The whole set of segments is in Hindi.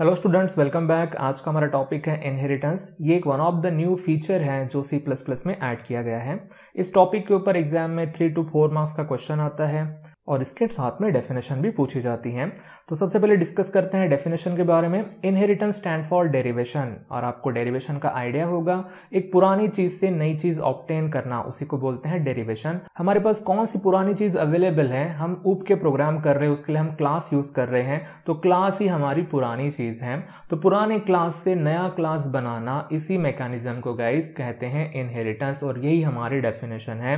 हेलो स्टूडेंट्स वेलकम बैक आज का हमारा टॉपिक है इनहेरिटेंस ये एक one of the new feature है जो सी प्लस प्लस में ऐड किया गया है इस टॉपिक के ऊपर एग्जाम में थ्री टू फोर मार्क्स का क्वेश्चन आता है और इसके साथ में डेफिनेशन भी पूछी जाती हैं तो सबसे पहले डिस्कस करते हैं डेफिनेशन के बारे में इनहेरिटेंस स्टैंड फॉर डेरिवेशन और आपको डेरिवेशन का आइडिया होगा एक पुरानी चीज से नई चीज ऑप्टेन करना उसी को बोलते हैं डेरिवेशन हमारे पास कौन सी पुरानी चीज अवेलेबल है हम ऊप के प्रोग्राम कर रहे हैं उसके लिए हम क्लास यूज कर रहे हैं तो क्लास ही हमारी पुरानी चीज है तो पुराने क्लास से नया क्लास बनाना इसी मैकेनिज्म को गाइज कहते हैं इनहेरिटेंस और यही हमारी डेफिनेशन है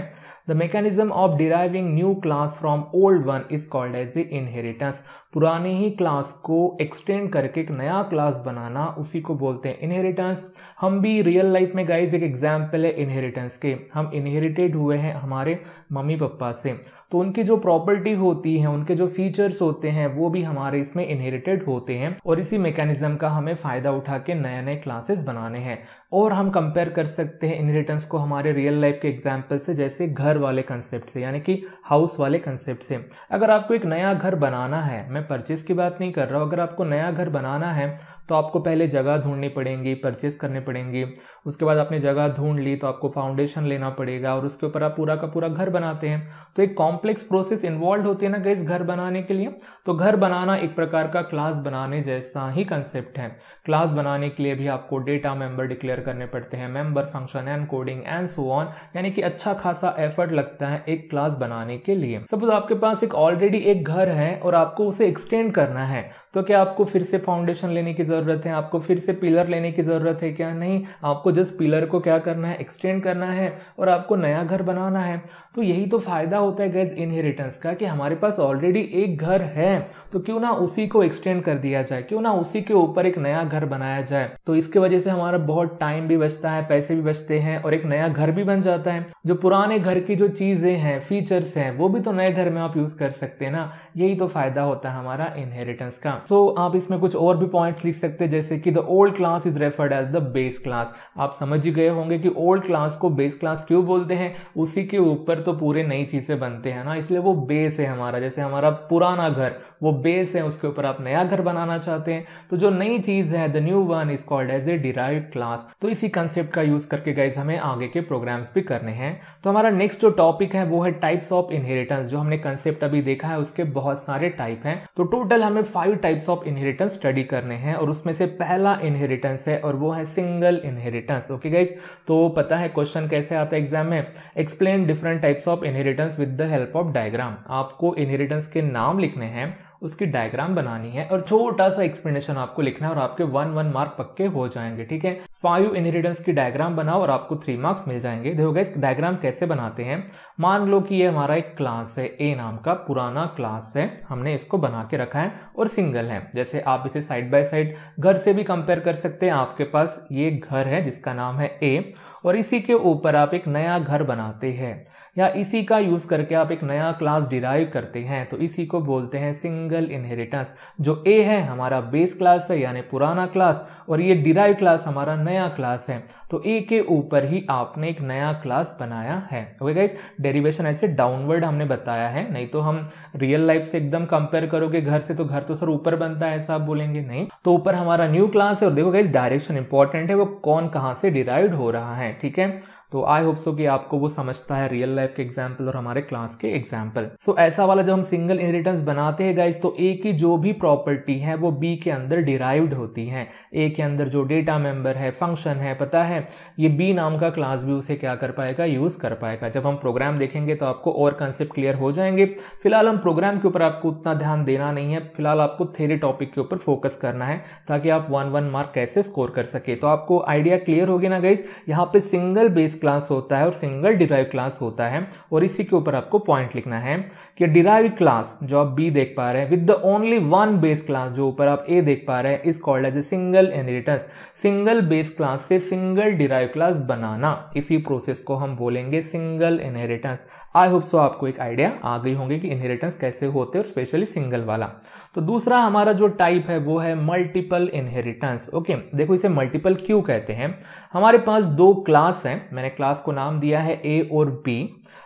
the mechanism of deriving new class from old one is called as a inheritance पुराने ही क्लास को एक्सटेंड करके एक नया क्लास बनाना उसी को बोलते हैं इनहेरिटेंस हम भी रियल लाइफ में गाइज एक एग्जाम्पल है इनहेरिटेंस के हम इनहेरिटेड हुए हैं हमारे मम्मी पापा से तो उनकी जो प्रॉपर्टी होती है उनके जो फीचर्स होते हैं वो भी हमारे इसमें इनहेरिटेड होते हैं और इसी मैकेनिज्म का हमें फायदा उठा के नए नए क्लासेस बनाने हैं और हम कंपेयर कर सकते हैं इन रिटर्न को हमारे रियल लाइफ के एग्जाम्पल से जैसे घर वाले कंसेप्ट से यानी कि हाउस वाले कंसेप्ट से अगर आपको एक नया घर बनाना है मैं परचेज की बात नहीं कर रहा हूँ अगर आपको नया घर बनाना है तो आपको पहले जगह ढूंढनी पड़ेंगी परचेज करने पड़ेंगे उसके बाद आपने जगह ढूंढ ली तो आपको फाउंडेशन लेना पड़ेगा और उसके ऊपर आप पूरा का पूरा घर बनाते हैं तो एक कॉम्प्लेक्स प्रोसेस इन्वॉल्व होती है ना गई घर बनाने के लिए तो घर बनाना एक प्रकार का क्लास बनाने जैसा ही कंसेप्ट है क्लास बनाने के लिए भी आपको डेटा मेंबर डिक्लेयर प्रिपेयर करने पड़ते हैं member function and coding and so on यानी कि अच्छा खासा एफर्ट लगता है एक क्लास बनाने के लिए सपोज आपके पास एक ऑलरेडी एक घर है और आपको उसे एक्सटेंड करना है तो क्या आपको फिर से फाउंडेशन लेने की ज़रूरत है आपको फिर से पिलर लेने की ज़रूरत है क्या नहीं आपको जस्ट पिलर को क्या करना है एक्सटेंड करना है और आपको नया घर बनाना है तो यही तो फ़ायदा होता है गैज इनहेरिटेंस का कि हमारे पास ऑलरेडी एक घर है तो क्यों ना उसी को एक्सटेंड कर दिया जाए क्यों ना उसी के ऊपर एक नया घर बनाया जाए तो इसके वजह से हमारा बहुत टाइम भी बचता है पैसे भी बचते हैं और एक नया घर भी बन जाता है जो पुराने घर की जो चीजें हैं फीचर्स हैं वो भी तो नए घर में आप यूज कर सकते हैं ना यही तो फायदा होता है हमारा इनहेरिटेंस का सो so, आप इसमें कुछ और भी पॉइंट्स लिख सकते हैं जैसे कि the old class is referred as the base class आप समझ ही गए होंगे कि ओल्ड क्लास को बेस क्लास क्यों बोलते हैं उसी के ऊपर तो पूरे नई चीजें बनते हैं ना इसलिए वो बेस है हमारा जैसे हमारा पुराना घर वो बेस है उसके ऊपर आप नया घर बनाना चाहते हैं तो जो नई चीज है the new one is called as a derive class तो इसी कंसेप्ट का यूज करके गाइज हमें आगे के प्रोग्राम्स भी करने हैं तो हमारा नेक्स्ट जो टॉपिक है वो है टाइप्स ऑफ इनहेरिटेंस जो हमने कंसेप्ट अभी देखा है उसके बहुत सारे टाइप हैं तो टोटल हमें five types of inheritance study करने हैं और उसमें से पहला इनहेरिटेंस है और वो है सिंगल इनहेरिटेंस ओके गाइज तो पता है क्वेश्चन कैसे आता है एग्जाम में explain different types of inheritance with the help of diagram आपको इनहेरिटेंस के नाम लिखने हैं उसकी डायग्राम बनानी है और छोटा सा एक्सप्लेनेशन आपको लिखना है और आपके वन वन मार्क पक्के हो जाएंगे ठीक है फाइव इनहेरिटेंस की डायग्राम बनाओ और आपको थ्री मार्क्स मिल जाएंगे देखो इस डायग्राम कैसे बनाते हैं मान लो कि ये हमारा एक क्लास है ए नाम का पुराना क्लास है हमने इसको बना के रखा है और सिंगल है जैसे आप इसे साइड बाय साइड घर से भी कंपेयर कर सकते हैं आपके पास ये घर है जिसका नाम है ए और इसी के ऊपर आप एक नया घर बनाते हैं या इसी का यूज़ करके आप एक नया क्लास डिराइव करते हैं तो इसी को बोलते हैं सिंगल इनहेरिटेंस जो ए है हमारा बेस क्लास है यानी पुराना क्लास और ये डिराइव क्लास हमारा नया क्लास है तो ए के ऊपर ही आपने एक नया क्लास बनाया है ओके गाइस डेरिवेशन ऐसे डाउनवर्ड हमने बताया है नहीं तो हम रियल लाइफ से एकदम कंपेयर करोगे घर से तो घर तो सर ऊपर बनता है ऐसा आप बोलेंगे नहीं तो ऊपर हमारा न्यू क्लास है और देखो गाइस डायरेक्शन इंपॉर्टेंट है वो कौन कहाँ से डिराइव हो रहा है ठीक है तो आई होप सो कि आपको वो समझता है रियल लाइफ के एग्जाम्पल और हमारे क्लास के एग्जाम्पल सो so, ऐसा वाला जब हम सिंगल इनहेरिटेंस बनाते हैं गाइज तो ए की जो भी प्रॉपर्टी है वो बी के अंदर डिराइव्ड होती है ए के अंदर जो डेटा मेंबर है फंक्शन है पता है ये बी नाम का क्लास भी उसे क्या कर पाएगा यूज कर पाएगा जब हम प्रोग्राम देखेंगे तो आपको और कंसेप्ट क्लियर हो जाएंगे फिलहाल हम प्रोग्राम के ऊपर आपको उतना ध्यान देना नहीं है फिलहाल आपको थेरी टॉपिक के ऊपर फोकस करना है ताकि आप वन वन मार्क कैसे स्कोर कर सके तो आपको आइडिया क्लियर होगी ना गाइज यहाँ पे सिंगल बेस क्लास होता है और सिंगल डिराइव क्लास होता है और इसी के ऊपर आपको पॉइंट लिखना है कि डिराइव क्लास जो आप बी देख पा रहे हैं with the only one base class जो ऊपर आप ए देख पा रहे हैं इस called as a single inheritance single base class से सिंगल डिराइव क्लास बनाना इसी प्रोसेस को हम बोलेंगे single inheritance I hope so आपको एक आइडिया आ गई होंगे कि इनहेरिटेंस कैसे होते हैं और स्पेशली सिंगल वाला तो दूसरा हमारा जो टाइप है वो है मल्टीपल इनहेरिटेंस ओके देखो इसे मल्टीपल क्यों कहते हैं हमारे पास दो क्लास हैं मैंने क्लास को नाम दिया है ए और बी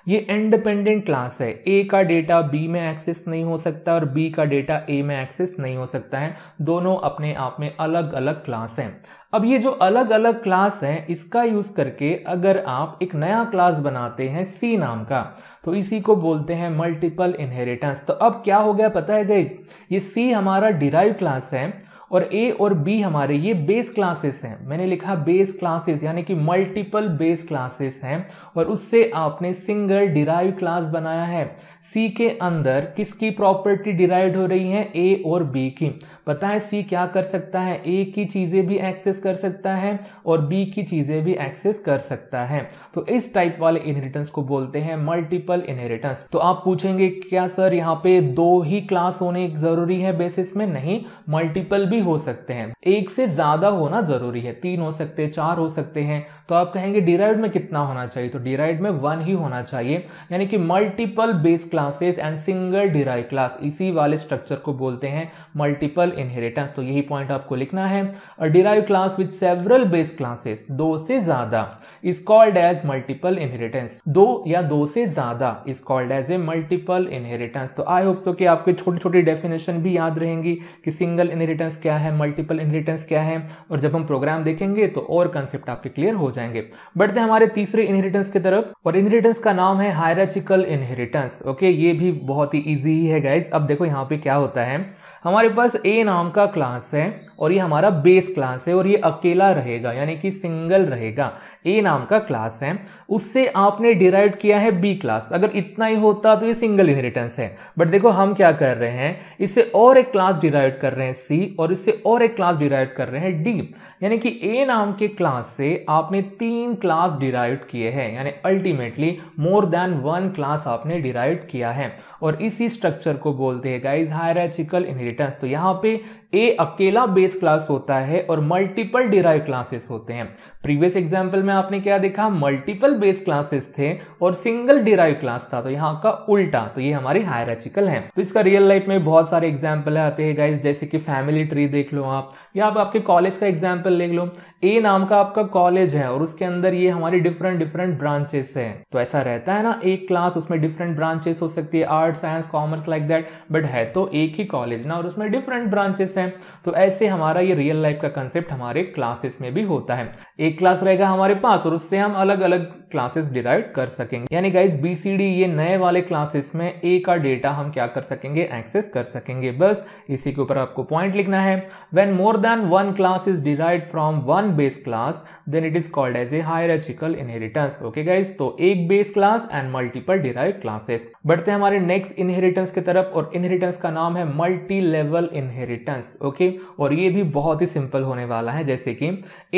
ये इंडिपेंडेंट क्लास है ए का डेटा बी में एक्सेस नहीं हो सकता और बी का डेटा ए में एक्सेस नहीं हो सकता है दोनों अपने आप में अलग अलग क्लास हैं अब ये जो अलग अलग क्लास है इसका यूज करके अगर आप एक नया क्लास बनाते हैं सी नाम का तो इसी को बोलते हैं मल्टीपल इनहेरिटेंस तो अब क्या हो गया पता है गई ये सी हमारा डिराइव क्लास है और ए और बी हमारे ये बेस क्लासेस हैं मैंने लिखा बेस क्लासेस यानी कि मल्टीपल बेस क्लासेस हैं और उससे आपने सिंगल डिराइव क्लास बनाया है सी के अंदर किसकी प्रॉपर्टी डिराइव हो रही है ए और बी की पता है सी क्या कर सकता है ए की चीज़ें भी एक्सेस कर सकता है और बी की चीज़ें भी एक्सेस कर सकता है तो इस टाइप वाले इनहेरिटेंस को बोलते हैं मल्टीपल इनहेरिटेंस तो आप पूछेंगे क्या सर यहाँ पे दो ही क्लास होने जरूरी है बेसिस में नहीं मल्टीपल भी हो सकते हैं एक से ज़्यादा होना जरूरी है तीन हो सकते हैं चार हो सकते हैं तो आप कहेंगे डिराइव में कितना होना चाहिए तो डिराइव में वन ही होना चाहिए यानी कि multiple base classes and single derive class इसी वाले स्ट्रक्चर को बोलते हैं मल्टीपल इनहेरिटेंस तो यही पॉइंट आपको लिखना है a derive class with several base classes दो से ज्यादा is called as multiple inheritance दो या दो से ज्यादा is called as a multiple inheritance तो आई होप सो कि आपके छोटी छोटी डेफिनेशन भी याद रहेंगी कि सिंगल इनहेरिटेंस क्या है मल्टीपल इनहेरिटेंस क्या है और जब हम प्रोग्राम देखेंगे तो और कंसेप्ट आपके क्लियर हो जाएंगे बढ़ते हैं हमारे तीसरे इनहेरिटेंस की तरफ और इनहेरिटेंस का नाम है हायराचिकल इनहेरिटेंस ओके ये भी बहुत ही ईजी ही है गाइज अब देखो यहाँ पे क्या होता है हमारे पास ए नाम का क्लास है और ये हमारा बेस क्लास है और ये अकेला रहेगा यानी कि सिंगल रहेगा ए नाम का क्लास है उससे आपने डिराइव किया है बी क्लास अगर इतना ही होता तो ये सिंगल इनहेरिटेंस है बट देखो हम क्या कर रहे हैं इससे और एक क्लास डिराइव कर रहे हैं सी और इससे और एक क्लास डिराइव कर रहे हैं डी यानी कि ए नाम के क्लास से आपने तीन क्लास डिराइव किए हैं यानी ultimately more than one class आपने डिराइव किया है और इसी स्ट्रक्चर को बोलते हैं गाइज हायरचिकल इनहेरिटेंस तो यहाँ पे ए अकेला बेस क्लास होता है और मल्टीपल डिराइव क्लासेस होते हैं प्रीवियस एग्जाम्पल में आपने क्या देखा मल्टीपल बेस क्लासेस थे और सिंगल डिराइव क्लास था तो यहाँ का उल्टा तो ये हमारी हायरचिकल है तो इसका रियल लाइफ में बहुत सारे एग्जाम्पल आते हैं गाइज जैसे कि फैमिली ट्री देख लो आप या आप आपके कॉलेज का एग्जाम्पल देख लो ए नाम का आपका कॉलेज है और उसके अंदर ये हमारी डिफरेंट डिफरेंट ब्रांचेस है तो ऐसा रहता है ना एक क्लास उसमें डिफरेंट ब्रांचेस हो सकती है art science commerce like that but है तो एक ही कॉलेज ना और उसमें डिफरेंट ब्रांचेस है हैं तो ऐसे हमारा ये रियल लाइफ का कंसेप्ट हमारे क्लासेस में भी होता है एक क्लास रहेगा हमारे पास और उससे हम अलग अलग क्लासेस डिराइव कर सकेंगे यानी गाइज बीसीडी ये नए वाले क्लासेस में ए का डेटा हम क्या कर सकेंगे एक्सेस कर सकेंगे बस इसी के ऊपर आपको पॉइंट लिखना है when more than one class is derive from one base class then it is called as a hierarchical inheritance okay guys तो एक base class and multiple derive classes बढ़ते हैं हमारे नेक्स्ट इनहेरिटेंस की तरफ और इनहेरिटेंस का नाम है मल्टी लेवल इनहेरिटेंस ओके और ये भी बहुत ही सिंपल होने वाला है जैसे कि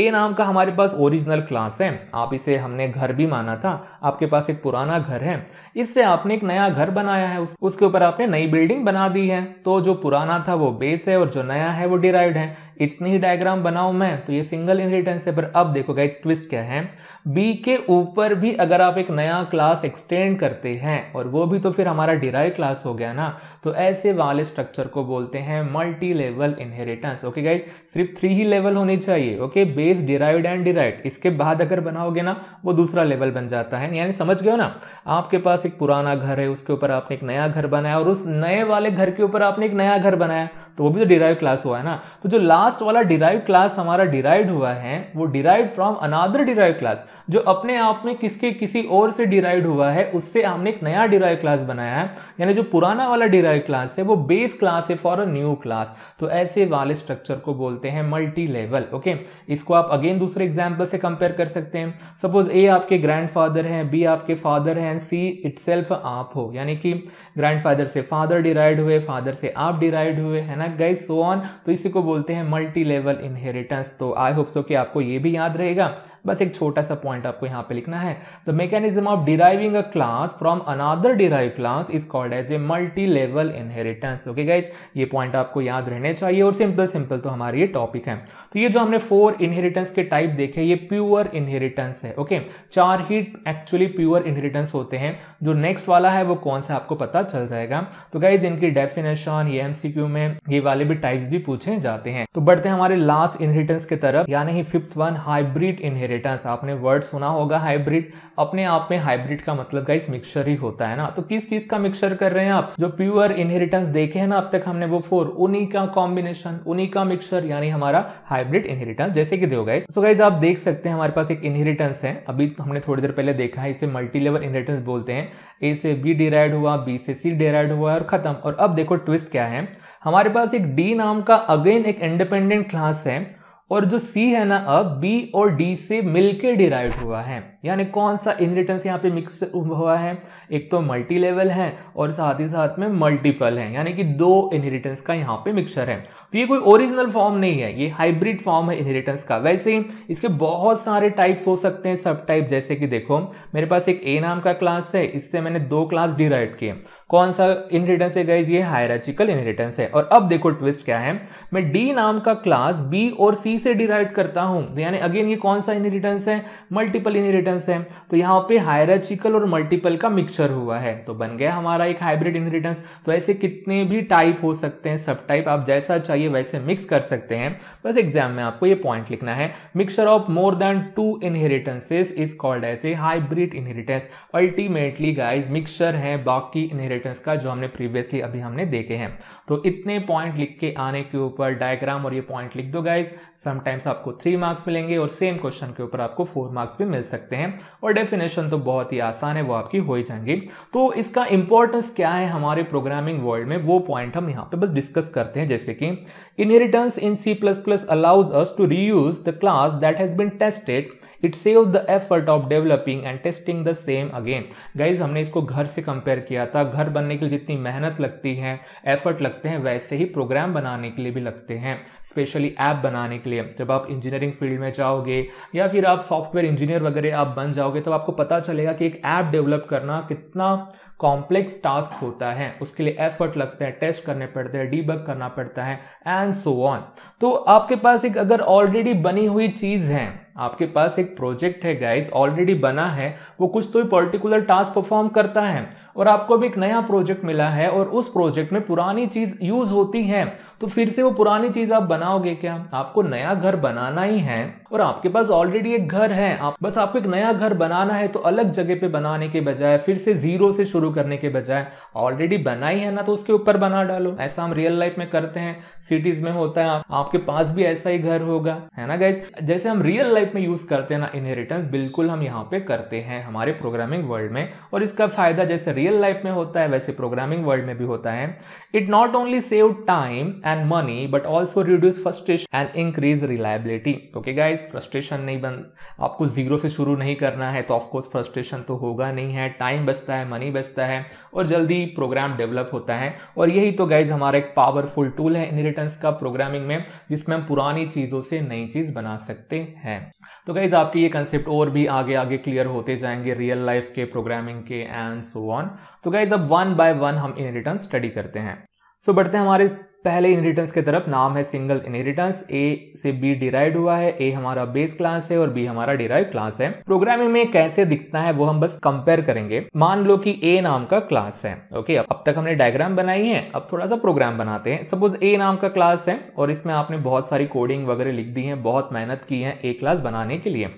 ए नाम का हमारे पास ओरिजिनल क्लास है आप इसे हमने घर भी भी माना था आपके पास एक पुराना घर है इससे आपने एक नया घर बनाया है उसके ऊपर आपने नई बिल्डिंग बना दी है तो जो पुराना था वो बेस है और जो नया है वो डिराइव है इतनी ही डायग्राम बनाऊ मैं तो ये सिंगल इनहेरिटेंस है पर अब देखो गाइज ट्विस्ट क्या है बी के ऊपर भी अगर आप एक नया क्लास एक्सटेंड करते हैं और वो भी तो फिर हमारा डिराइव क्लास हो गया ना तो ऐसे वाले स्ट्रक्चर को बोलते हैं multi level inheritance okay guys सिर्फ थ्री ही लेवल होनी चाहिए okay base derived and derive इसके बाद अगर बनाओगे ना वो दूसरा लेवल बन जाता है यानी समझ गए ना आपके पास एक पुराना घर है उसके ऊपर आपने एक नया घर बनाया और उस नए वाले घर के ऊपर आपने एक नया घर बनाया तो वो भी तो डिराइव क्लास हुआ है ना तो जो लास्ट वाला डिराइव क्लास हमारा डिराइव हुआ है वो derive from another derive class जो अपने आप में किसके किसी और से डिराइव हुआ है उससे हमने एक नया डिराइव क्लास बनाया है यानी जो पुराना वाला डिराइव क्लास है वो बेस क्लास है फॉर अ न्यू क्लास तो ऐसे वाले स्ट्रक्चर को बोलते हैं मल्टी लेवल ओके इसको आप अगेन दूसरे एग्जाम्पल से कंपेयर कर सकते हैं सपोज ए आपके ग्रैंड फादर है बी आपके फादर हैं सी इट आप हो यानी कि ग्रैंड से फादर डिराइव हुए फादर से आप डिराइव हुए है ना अचानक गए सो ऑन तो इसी को बोलते हैं मल्टी लेवल इनहेरिटेंस तो आई होप सो कि आपको ये भी याद रहेगा बस एक छोटा सा पॉइंट आपको यहाँ पे लिखना है the mechanism of deriving a class from another derive class is called as a multi level inheritance okay guys ये पॉइंट आपको याद रहने चाहिए और सिंपल सिंपल तो हमारे ये टॉपिक है तो ये जो हमने फोर इनहेरिटेंस के टाइप देखे ये प्योर इनहेरिटेंस है ओके okay? चार ही एक्चुअली प्योर इनहेरिटेंस होते हैं जो नेक्स्ट वाला है वो कौन सा आपको पता चल जाएगा तो गाइज इनकी डेफिनेशन ये एमसीक्यू में ये वाले भी टाइप्स भी पूछे जाते हैं तो बढ़ते हैं हमारे लास्ट इनहेरिटेंस की तरफ यानी फिफ्थ वन हाइब्रिड इनहेरिटेंस हाइब्रिडेटस आपने वर्ड सुना होगा हाइब्रिड अपने आप में हाइब्रिड का मतलब गाइस मिक्सचर ही होता है ना तो किस चीज का मिक्सचर कर रहे हैं आप जो प्योर इनहेरिटेंस देखे हैं ना अब तक हमने वो फोर उन्हीं का कॉम्बिनेशन उन्हीं का मिक्सचर यानी हमारा हाइब्रिड इनहेरिटेंस जैसे कि दो गाइस सो गाइज आप देख सकते हैं हमारे पास एक इनहेरिटेंस है अभी तो हमने थोड़ी देर पहले देखा है इसे मल्टी लेवल इनहेरिटेंस बोलते हैं ए से बी डिराइड हुआ बी से सी डिराइड हुआ और खत्म और अब देखो ट्विस्ट क्या है हमारे पास एक डी नाम का अगेन एक इंडिपेंडेंट क्लास है और जो सी है ना अब बी और डी से मिलके डिराइव हुआ है यानी कौन सा इनहेरिटेंस यहाँ पे मिक्स हुआ है एक तो मल्टी लेवल है और साथ ही साथ में मल्टीपल है यानी कि दो इनहेरिटेंस का यहाँ पे मिक्सचर है तो ये कोई ओरिजिनल फॉर्म नहीं है ये हाइब्रिड फॉर्म है इनहेरिटेंस का वैसे ही इसके बहुत सारे टाइप्स हो सकते हैं सब टाइप जैसे कि देखो मेरे पास एक ए नाम का क्लास है इससे मैंने दो क्लास डिराइव किए कौन सा इनहेरिटेंस है गाइज ये हायराचिकल इनहेरिटेंस है और अब देखो ट्विस्ट क्या है मैं डी नाम का क्लास बी और सी से डिराइव करता हूँ तो यानी अगेन ये कौन सा इनहेरिटेंस है मल्टीपल इनहेरिटेंस इनहेरिटेंस है तो यहाँ पे हायरचिकल और मल्टीपल का मिक्सचर हुआ है तो बन गया हमारा एक हाइब्रिड इनहेरिटेंस तो ऐसे कितने भी टाइप हो सकते हैं सब टाइप आप जैसा चाहिए वैसे मिक्स कर सकते हैं बस एग्जाम में आपको ये पॉइंट लिखना है mixture of more than two inheritances is called as a hybrid inheritance ultimately guys mixture है बाकी इनहेरिटेंस का जो हमने प्रीवियसली अभी हमने देखे हैं तो इतने पॉइंट लिख के आने के ऊपर डायग्राम और ये पॉइंट लिख दो गाइज समटाइम्स आपको थ्री मार्क्स मिलेंगे और सेम क्वेश्चन के ऊपर आपको फोर मार्क्स भी मिल सकते हैं और डेफिनेशन तो बहुत ही आसान है वो आपकी हो ही जाएंगी तो इसका इंपॉर्टेंस क्या है हमारे प्रोग्रामिंग वर्ल्ड में वो पॉइंट हम यहाँ पे बस डिस्कस करते हैं जैसे कि inheritance in C plus plus allows us to reuse the class that has been tested it save the effort of developing and testing the same again guys हमने इसको घर से कंपेयर किया था घर बनने के लिए जितनी मेहनत लगती है एफर्ट लगते हैं वैसे ही प्रोग्राम बनाने के लिए भी लगते हैं स्पेशली ऐप बनाने के लिए जब आप इंजीनियरिंग फील्ड में जाओगे या फिर आप सॉफ्टवेयर इंजीनियर वगैरह आप बन जाओगे तो आपको पता चलेगा कि एक ऐप डेवलप करना कितना कॉम्प्लेक्स टास्क होता है उसके लिए एफर्ट लगता है टेस्ट करने पड़ते हैं डीबक करना पड़ता है एंड सो ऑन तो आपके पास एक अगर ऑलरेडी बनी हुई चीज़ है आपके पास एक प्रोजेक्ट है गाइज ऑलरेडी बना है वो कुछ तो पर्टिकुलर टास्क परफॉर्म करता है और आपको भी एक नया प्रोजेक्ट मिला है और उस प्रोजेक्ट में पुरानी चीज यूज होती है तो फिर से वो पुरानी चीज आप बनाओगे क्या आपको नया घर बनाना ही है और आपके पास ऑलरेडी एक घर है आप बस आपको एक नया घर बनाना है तो अलग जगह पे बनाने के बजाय फिर से जीरो से शुरू करने के बजाय ऑलरेडी बनाई है ना तो उसके ऊपर बना डालो ऐसा हम रियल लाइफ में करते हैं सिटीज में होता है आप आपके पास भी ऐसा ही घर होगा है ना गाइज जैसे हम रियल लाइफ में यूज करते हैं ना इनहेरिटेंस बिल्कुल हम यहाँ पे करते हैं हमारे प्रोग्रामिंग वर्ल्ड में और इसका फायदा जैसे रियल लाइफ में होता है वैसे प्रोग्रामिंग वर्ल्ड में भी होता है it not only save time and money but also reduce frustration and increase reliability okay guys frustration नहीं बन आपको जीरो से शुरू नहीं करना है तो ऑफकोर्स फ्रस्ट्रेशन तो होगा नहीं है टाइम बचता है मनी बचता है और जल्दी प्रोग्राम डेवलप होता है और यही तो गाइज हमारा एक पावरफुल टूल है इनहेरिटेंस का प्रोग्रामिंग में जिसमें हम पुरानी चीज़ों से नई चीज़ बना सकते हैं तो गाइज आपके ये कंसेप्ट और भी आगे आगे क्लियर होते जाएंगे रियल लाइफ के प्रोग्रामिंग के एंड सो ऑन तो गाइज अब वन बाय वन हम इन रिटर्न स्टडी करते हैं सो so, बढ़ते हैं हमारे पहले इनहेरिटेंस की तरफ नाम है सिंगल इनहेरिटेंस ए से बी डिराइव हुआ है ए हमारा बेस क्लास है और बी हमारा डिराइव क्लास है प्रोग्रामिंग में कैसे दिखता है वो हम बस कंपेयर करेंगे मान लो कि ए नाम का क्लास है ओके अब तक हमने डायग्राम बनाई है अब थोड़ा सा प्रोग्राम बनाते हैं सपोज ए नाम का क्लास है और इसमें आपने बहुत सारी कोडिंग वगैरह लिख दी है बहुत मेहनत की है ए क्लास बनाने के लिए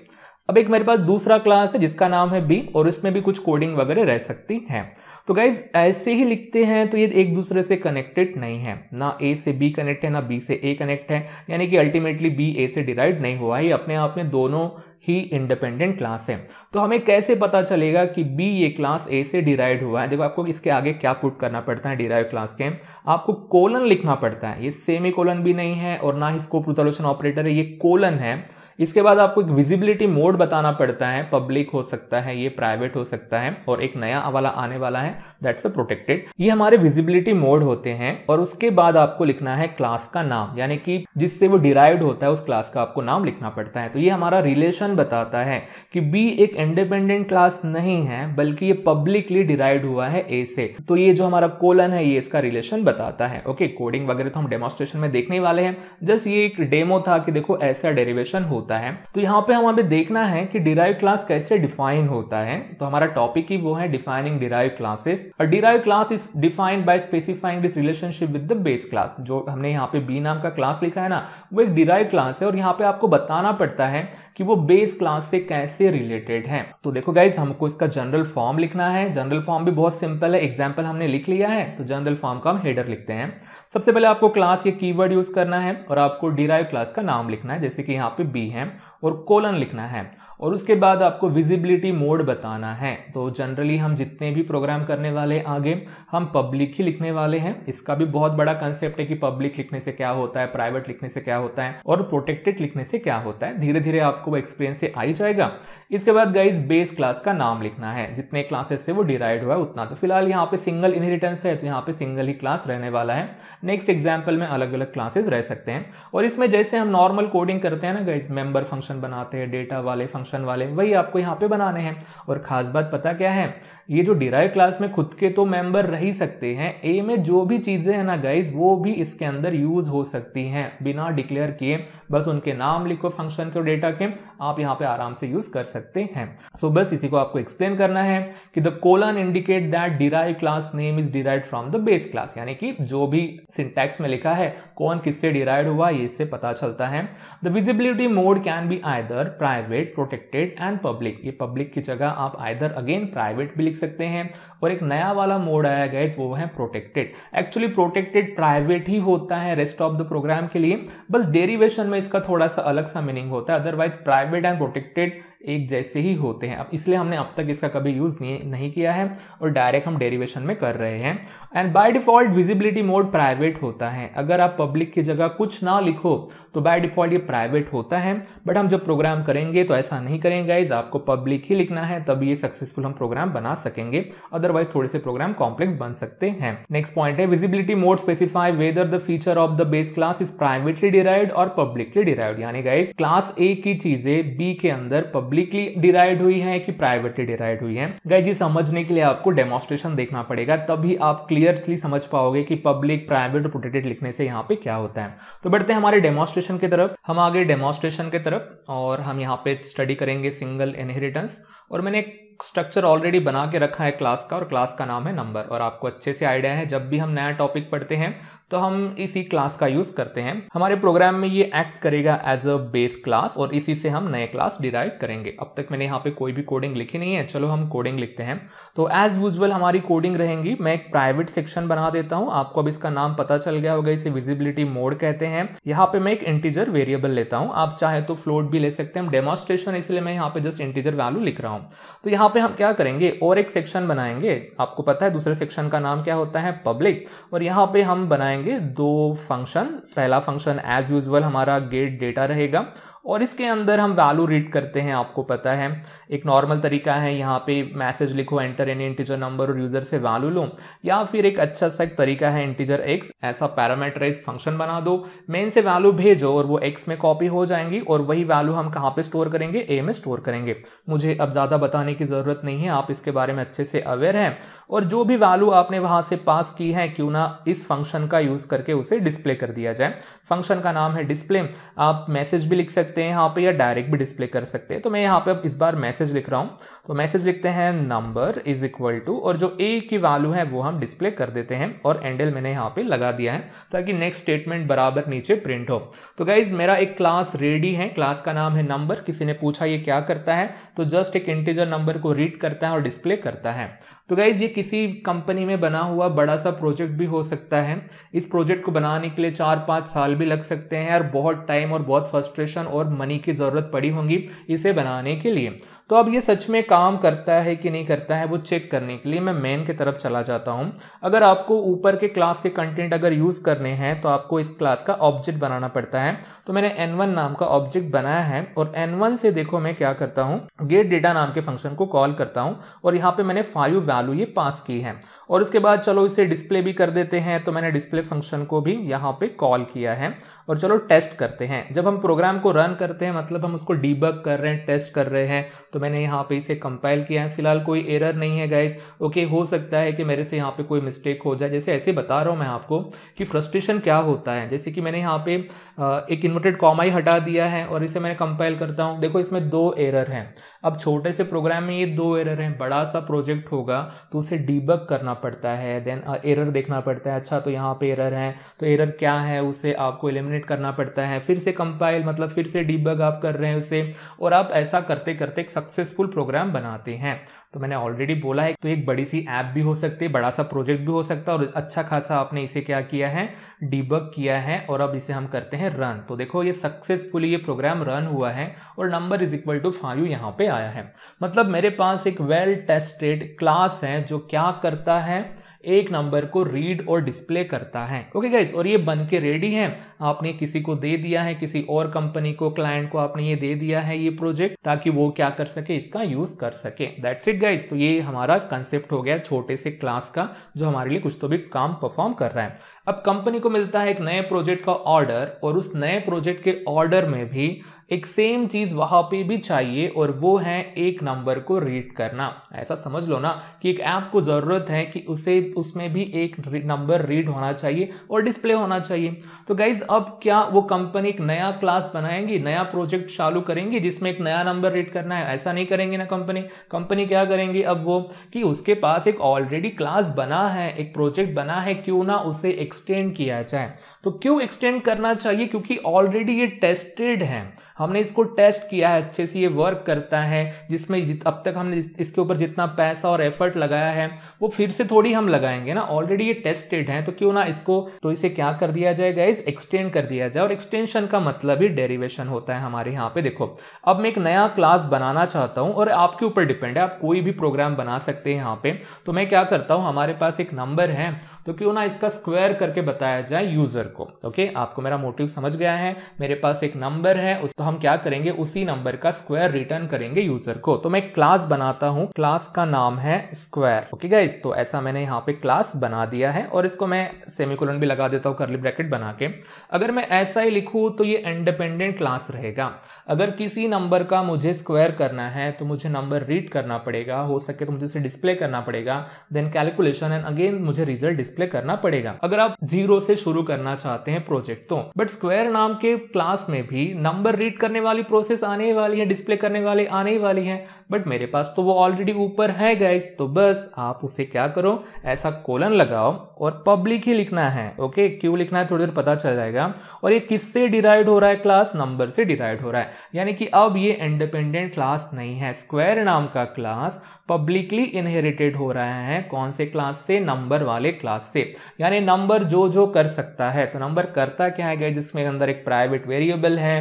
अब एक मेरे पास दूसरा क्लास है जिसका नाम है बी और इसमें भी कुछ कोडिंग वगैरह रह सकती है तो गाइज ऐसे ही लिखते हैं तो ये एक दूसरे से कनेक्टेड नहीं है ना ए से बी कनेक्ट है ना बी से ए कनेक्ट है यानी कि अल्टीमेटली बी ए से डिराइव नहीं हुआ ये अपने आप में दोनों ही इंडिपेंडेंट क्लास है तो हमें कैसे पता चलेगा कि बी ये क्लास ए से डिराइव हुआ है देखो आपको इसके आगे क्या पुट करना पड़ता है डिराइव क्लास के आपको कोलन लिखना पड़ता है ये सेमी कोलन भी नहीं है और ना ही स्कोप रिजोल्यूशन ऑपरेटर है ये कोलन है इसके बाद आपको एक विजिबिलिटी मोड बताना पड़ता है पब्लिक हो सकता है ये प्राइवेट हो सकता है और एक नया वाला आने वाला है दैट्स अ प्रोटेक्टेड ये हमारे विजिबिलिटी मोड होते हैं और उसके बाद आपको लिखना है क्लास का नाम यानी कि जिससे वो डिराइव होता है उस क्लास का आपको नाम लिखना पड़ता है तो ये हमारा रिलेशन बताता है कि बी एक इंडिपेंडेंट क्लास नहीं है बल्कि ये पब्लिकली डिराइव हुआ है ए से तो ये जो हमारा कोलन है ये इसका रिलेशन बताता है ओके कोडिंग वगैरह तो हम डेमोस्ट्रेशन में देखने वाले हैं जस्ट ये एक डेमो था कि देखो ऐसा डेरिवेशन होता होता है तो यहाँ पे हमें देखना है कि डिराइव क्लास कैसे डिफाइन होता है तो हमारा टॉपिक ही वो है डिफाइनिंग डिराइव क्लासेस और derive class is defined by specifying this relationship with the base class जो हमने यहाँ पे बी नाम का क्लास लिखा है ना वो एक डिराइव क्लास है और यहाँ पे आपको बताना पड़ता है कि वो बेस क्लास से कैसे रिलेटेड है तो देखो गाइज हमको इसका जनरल फॉर्म लिखना है जनरल फॉर्म भी बहुत सिंपल है एग्जाम्पल हमने लिख लिया है तो जनरल फॉर्म का हम हेडर लिखते हैं सबसे पहले आपको क्लास या कीवर्ड यूज करना है और आपको डिराइव क्लास का नाम लिखना है जैसे कि यहाँ पे बी है और कोलन लिखना है और उसके बाद आपको विजिबिलिटी मोड बताना है तो जनरली हम जितने भी प्रोग्राम करने वाले आगे हम पब्लिक ही लिखने वाले हैं इसका भी बहुत बड़ा कंसेप्ट है कि पब्लिक लिखने से क्या होता है प्राइवेट लिखने से क्या होता है और प्रोटेक्टेड लिखने से क्या होता है धीरे धीरे आपको वो एक्सपीरियंस से आ ही जाएगा इसके बाद गाइज बेस क्लास का नाम लिखना है जितने क्लासेस से वो डिराइड हुआ है उतना तो फिलहाल यहाँ पे सिंगल इनहेरिटेंस है तो यहाँ पे सिंगल ही क्लास रहने वाला है नेक्स्ट एग्जाम्पल में अलग अलग क्लासेज रह सकते हैं और इसमें जैसे हम नॉर्मल कोडिंग करते हैं ना गाइज मेंबर फंक्शन बनाते हैं डेटा वाले फंक्शन वाले वही आपको यहाँ पे बनाने हैं और खास बात पता क्या है ये जो डिराइव क्लास में खुद के तो मेंबर रह ही सकते हैं ए में जो भी चीज़ें हैं ना गाइज वो भी इसके अंदर यूज हो सकती हैं बिना डिक्लेयर किए बस उनके नाम लिखो फंक्शन के डेटा के आप यहाँ पे आराम से यूज कर सकते हैं सो so, बस इसी को आपको एक्सप्लेन करना है कि the colon indicate that derive class name is derive from the base class यानी कि जो भी सिंटैक्स में लिखा है कौन किससे डिराइड हुआ ये इससे पता चलता है the visibility mode can be either private protected and public ये पब्लिक की जगह आप आइदर अगेन प्राइवेट भी लिख सकते हैं और एक नया वाला मोड आया गया वो है प्रोटेक्टेड एक्चुअली प्रोटेक्टेड प्राइवेट ही होता है रेस्ट ऑफ द प्रोग्राम के लिए बस डेरिवेशन में इसका थोड़ा सा अलग सा मीनिंग होता है अदरवाइज प्राइवेट एंड प्रोटेक्टेड एक जैसे ही होते हैं अब इसलिए हमने अब तक इसका कभी यूज़ नहीं, नहीं किया है और डायरेक्ट हम डेरिवेशन में कर रहे हैं and by default visibility mode private होता है अगर आप पब्लिक की जगह कुछ ना लिखो तो बाय डिफॉल्ट ये प्राइवेट होता है बट हम जब प्रोग्राम करेंगे तो ऐसा नहीं करेंगे गाइज आपको पब्लिक ही लिखना है तभी ये सक्सेसफुल हम प्रोग्राम बना सकेंगे अदरवाइज थोड़े से प्रोग्राम कॉम्प्लेक्स बन सकते हैं नेक्स्ट पॉइंट है visibility mode specify whether the feature of the base class is privately derive और पब्लिकली डिराइव यानी गाइज क्लास ए की चीजें बी के अंदर पब्लिकली डिराइव हुई है कि प्राइवेटली डिराइव हुई है गाइज ये समझने के लिए आपको डेमोस्ट्रेशन देखना पड़ेगा तभी आप क्लियर क्लियरली समझ पाओगे कि पब्लिक प्राइवेट और प्रोटेक्टेड लिखने से यहाँ पे क्या होता है तो बढ़ते हैं हमारे डेमोस्ट्रेशन की तरफ हम आगे डेमोस्ट्रेशन की तरफ और हम यहाँ पे स्टडी करेंगे सिंगल इनहेरिटेंस और मैंने स्ट्रक्चर ऑलरेडी बना के रखा है क्लास का और क्लास का नाम है नंबर और आपको अच्छे से आइडिया है जब भी हम नया टॉपिक पढ़ते हैं तो हम इसी क्लास का यूज करते हैं हमारे प्रोग्राम में ये एक्ट करेगा एज अ बेस क्लास और इसी से हम नए क्लास डिराइव करेंगे अब तक मैंने यहाँ पे कोई भी कोडिंग लिखी नहीं है चलो हम कोडिंग लिखते हैं तो एज यूजल हमारी कोडिंग रहेंगी मैं एक प्राइवेट सेक्शन बना देता हूँ आपको अब इसका नाम पता चल गया होगा इसे विजिबिलिटी मोड कहते हैं यहाँ पे मैं एक इंटीजर वेरिएबल लेता हूँ आप चाहे तो फ्लोट भी ले सकते हैं डेमोस्ट्रेशन इसलिए मैं यहाँ पे जस्ट इंटीजर वैल्यू लिख रहा हूँ तो यहाँ पे हम क्या करेंगे और एक सेक्शन बनाएंगे आपको पता है दूसरे सेक्शन का नाम क्या होता है पब्लिक और यहाँ पे हम बनाएंगे दो फंक्शन पहला फंक्शन एज यूजल हमारा गेट डेटा रहेगा और इसके अंदर हम वैल्यू रीड करते हैं आपको पता है एक नॉर्मल तरीका है यहाँ पे मैसेज लिखो एंटर एनी इंटीजर नंबर और यूज़र से वैल्यू लो या फिर एक अच्छा सा तरीका है इंटीजर एक्स ऐसा पैरामीटराइज फंक्शन बना दो मेन से वैल्यू भेजो और वो एक्स में कॉपी हो जाएंगी और वही वैल्यू हम कहाँ पर स्टोर करेंगे ए में स्टोर करेंगे मुझे अब ज़्यादा बताने की ज़रूरत नहीं है आप इसके बारे में अच्छे से अवेयर हैं और जो भी वैल्यू आपने वहाँ से पास की है क्यों ना इस फंक्शन का यूज़ करके उसे डिस्प्ले कर दिया जाए फंक्शन का नाम है डिस्प्ले आप मैसेज भी लिख सकते सकते हैं यहाँ पे या डायरेक्ट भी डिस्प्ले कर सकते हैं तो मैं यहाँ पे अब इस बार मैसेज लिख रहा हूँ तो मैसेज लिखते हैं नंबर इज इक्वल टू और जो ए की वैल्यू है वो हम डिस्प्ले कर देते हैं और एंडल मैंने यहाँ पे लगा दिया है ताकि नेक्स्ट स्टेटमेंट बराबर नीचे प्रिंट हो तो गाइज मेरा एक क्लास रेडी है क्लास का नाम है नंबर किसी ने पूछा ये क्या करता है तो जस्ट एक इंटीजर नंबर को रीड करता है और डिस्प्ले करता है तो गाइज ये किसी कंपनी में बना हुआ बड़ा सा प्रोजेक्ट भी हो सकता है इस प्रोजेक्ट को बनाने के लिए चार पाँच साल भी लग सकते हैं और बहुत टाइम और बहुत फ्रस्ट्रेशन और मनी की ज़रूरत पड़ी होंगी इसे बनाने के लिए तो अब ये सच में काम करता है कि नहीं करता है वो चेक करने के लिए मैं मेन के तरफ चला जाता हूँ अगर आपको ऊपर के क्लास के कंटेंट अगर यूज़ करने हैं तो आपको इस क्लास का ऑब्जेक्ट बनाना पड़ता है तो मैंने एन वन नाम का ऑब्जेक्ट बनाया है और एन वन से देखो मैं क्या करता हूँ गेट डेटा नाम के फंक्शन को कॉल करता हूँ और यहाँ पे मैंने फाइव वैल्यू ये पास की है और उसके बाद चलो इसे डिस्प्ले भी कर देते हैं तो मैंने डिस्प्ले फंक्शन को भी यहाँ पे कॉल किया है और चलो टेस्ट करते हैं जब हम प्रोग्राम को रन करते हैं मतलब हम उसको डीबग कर रहे हैं टेस्ट कर रहे हैं तो मैंने यहाँ पे इसे कंपाइल किया है फिलहाल कोई एरर नहीं है गाइज ओके हो सकता है कि मेरे से यहाँ पे कोई मिस्टेक हो जाए जैसे ऐसे बता रहा हूँ मैं आपको कि फ्रस्ट्रेशन क्या होता है जैसे कि मैंने यहाँ पे एक इन्वर्टेड कॉमा ही हटा दिया है और इसे मैंने कंपाइल करता हूँ देखो इसमें दो एरर हैं अब छोटे से प्रोग्राम में ये दो एरर हैं बड़ा सा प्रोजेक्ट होगा तो उसे डीबग करना पड़ता है देन एरर देखना पड़ता है अच्छा तो यहाँ पे एरर है तो एरर क्या है उसे आपको एलिमिनेट करना पड़ता है फिर से कंपाइल मतलब फिर से डीबग आप कर रहे हैं उसे और आप ऐसा करते करते एक सक्सेसफुल प्रोग्राम बनाते हैं तो मैंने ऑलरेडी बोला है तो एक बड़ी सी ऐप भी हो सकती है बड़ा सा प्रोजेक्ट भी हो सकता है और अच्छा खासा आपने इसे क्या किया है डिबक किया है और अब इसे हम करते हैं रन तो देखो ये सक्सेसफुली ये प्रोग्राम रन हुआ है और number is equal to five यहाँ पे आया है मतलब मेरे पास एक वेल टेस्टेड क्लास है जो क्या करता है एक नंबर को रीड और डिस्प्ले करता है ओके गाइज और ये बन के रेडी है आपने किसी को दे दिया है किसी और कंपनी को क्लाइंट को आपने ये दे दिया है ये प्रोजेक्ट ताकि वो क्या कर सके इसका यूज कर सके दैट्स इट गाइज तो ये हमारा कंसेप्ट हो गया छोटे से क्लास का जो हमारे लिए कुछ तो भी काम परफॉर्म कर रहा है अब कंपनी को मिलता है एक नए प्रोजेक्ट का ऑर्डर और उस नए प्रोजेक्ट के ऑर्डर में भी एक सेम चीज वहां पे भी चाहिए और वो है एक नंबर को रीड करना ऐसा समझ लो ना कि एक ऐप को जरूरत है कि उसे उसमें भी एक नंबर रीड होना चाहिए और डिस्प्ले होना चाहिए तो गाइज अब क्या वो कंपनी एक नया क्लास बनाएंगी नया प्रोजेक्ट चालू करेंगी जिसमें एक नया नंबर रीड करना है ऐसा नहीं करेंगे ना कंपनी कंपनी क्या करेंगी अब वो कि उसके पास एक ऑलरेडी क्लास बना है एक प्रोजेक्ट बना है क्यों ना उसे एक्सटेंड किया जाए तो क्यों एक्सटेंड करना चाहिए क्योंकि ऑलरेडी ये टेस्टेड है हमने इसको टेस्ट किया है अच्छे से ये वर्क करता है जिसमें जित, अब तक हमने इसके ऊपर जितना पैसा और एफर्ट लगाया है वो फिर से थोड़ी हम लगाएंगे ना ऑलरेडी ये टेस्टेड है तो क्यों ना इसको तो इसे क्या कर दिया जाए गाइज एक्सटेंड कर दिया जाए और एक्सटेंशन का मतलब ही डेरिवेशन होता है हमारे यहाँ पे देखो अब मैं एक नया क्लास बनाना चाहता हूँ और आपके ऊपर डिपेंड है आप कोई भी प्रोग्राम बना सकते हैं यहाँ पे तो मैं क्या करता हूँ हमारे पास एक नंबर है तो क्यों ना इसका स्क्वायर करके बताया जाए यूजर को ओके आपको मेरा मोटिव समझ गया है मेरे पास एक नंबर है उस तो हम क्या करेंगे उसी नंबर का स्क्वायर रिटर्न करेंगे यूजर को तो मैं क्लास बनाता हूँ क्लास का नाम है स्क्वायर ओके गाइज तो ऐसा मैंने यहाँ पे क्लास बना दिया है और इसको मैं सेमिकोलन भी लगा देता हूँ करली ब्रैकेट बना के अगर मैं ऐसा ही लिखू तो ये इंडिपेंडेंट क्लास रहेगा अगर किसी नंबर का मुझे स्क्वायर करना है तो मुझे नंबर रीड करना पड़ेगा हो सके तो मुझे इसे डिस्प्ले करना पड़ेगा देन कैलकुलेशन एंड अगेन मुझे रिजल्ट डिस्प्ले डिस्प्ले करना पड़ेगा अगर आप जीरो से शुरू करना चाहते हैं प्रोजेक्ट तो बट स्क्वायर नाम के क्लास में भी नंबर रीड करने वाली प्रोसेस आने ही वाली है डिस्प्ले करने वाले आने ही वाली है बट मेरे पास तो वो ऑलरेडी ऊपर है गाइस तो बस आप उसे क्या करो ऐसा कोलन लगाओ और पब्लिक ही लिखना है ओके क्यों लिखना है थोड़ी देर पता चल जाएगा और ये किससे डिराइड हो रहा है क्लास नंबर से डिराइड हो रहा है यानी कि अब ये इंडिपेंडेंट क्लास नहीं है स्क्वायर नाम का क्लास पब्लिकली इनहेरिटेड हो रहा है कौन से क्लास से नंबर वाले क्लास से यानी नंबर जो जो कर सकता है तो नंबर करता क्या है जिसमें अंदर एक प्राइवेट वेरिएबल है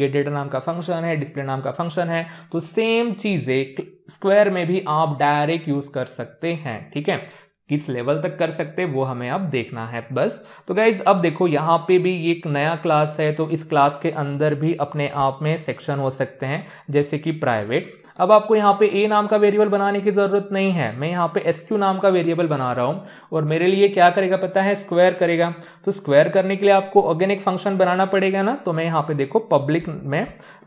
गेट डेटा नाम का फंक्शन है डिस्प्ले नाम का फंक्शन है तो सेम चीजें स्क्वायर में भी आप डायरेक्ट यूज कर सकते हैं ठीक है किस लेवल तक कर सकते हैं वो हमें अब देखना है बस तो गाइज अब देखो यहाँ पे भी एक नया क्लास है तो इस क्लास के अंदर भी अपने आप में सेक्शन हो सकते हैं जैसे कि प्राइवेट अब आपको यहाँ पे ए नाम का वेरिएबल बनाने की ज़रूरत नहीं है मैं यहाँ पे एस नाम का वेरिएबल बना रहा हूँ और मेरे लिए क्या करेगा पता है स्क्वायर करेगा तो स्क्वायर करने के लिए आपको अगेन एक फंक्शन बनाना पड़ेगा ना तो मैं यहाँ पे देखो पब्लिक में